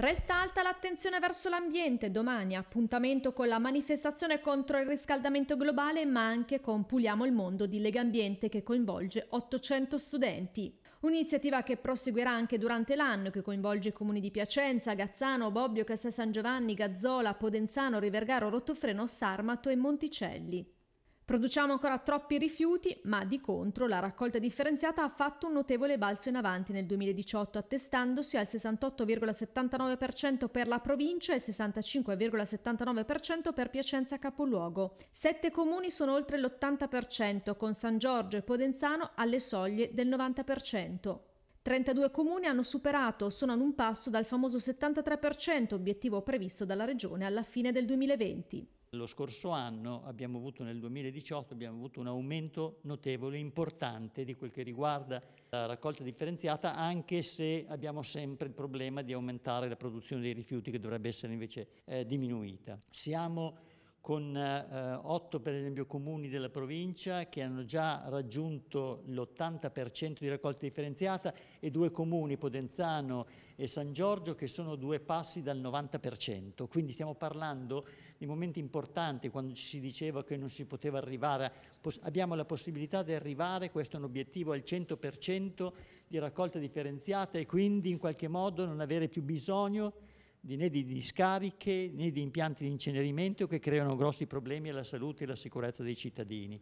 Resta alta l'attenzione verso l'ambiente, domani appuntamento con la manifestazione contro il riscaldamento globale ma anche con Puliamo il mondo di Legambiente che coinvolge 800 studenti. Un'iniziativa che proseguirà anche durante l'anno, che coinvolge i comuni di Piacenza, Gazzano, Bobbio, Castel San Giovanni, Gazzola, Podenzano, Rivergaro, Rottofreno, Sarmato e Monticelli. Produciamo ancora troppi rifiuti, ma di contro la raccolta differenziata ha fatto un notevole balzo in avanti nel 2018, attestandosi al 68,79% per la provincia e al 65,79% per Piacenza capoluogo. Sette comuni sono oltre l'80%, con San Giorgio e Podenzano alle soglie del 90%. 32 comuni hanno superato o sono ad un passo dal famoso 73% obiettivo previsto dalla Regione alla fine del 2020. Lo scorso anno abbiamo avuto nel 2018 abbiamo avuto un aumento notevole, importante di quel che riguarda la raccolta differenziata, anche se abbiamo sempre il problema di aumentare la produzione dei rifiuti che dovrebbe essere invece eh, diminuita. Siamo con eh, otto per esempio comuni della provincia che hanno già raggiunto l'80% di raccolta differenziata e due comuni, Podenzano e San Giorgio, che sono due passi dal 90%. Quindi stiamo parlando di momenti importanti quando ci si diceva che non si poteva arrivare, abbiamo la possibilità di arrivare, questo è un obiettivo, al 100% di raccolta differenziata e quindi in qualche modo non avere più bisogno né di discariche né di impianti di incenerimento che creano grossi problemi alla salute e alla sicurezza dei cittadini.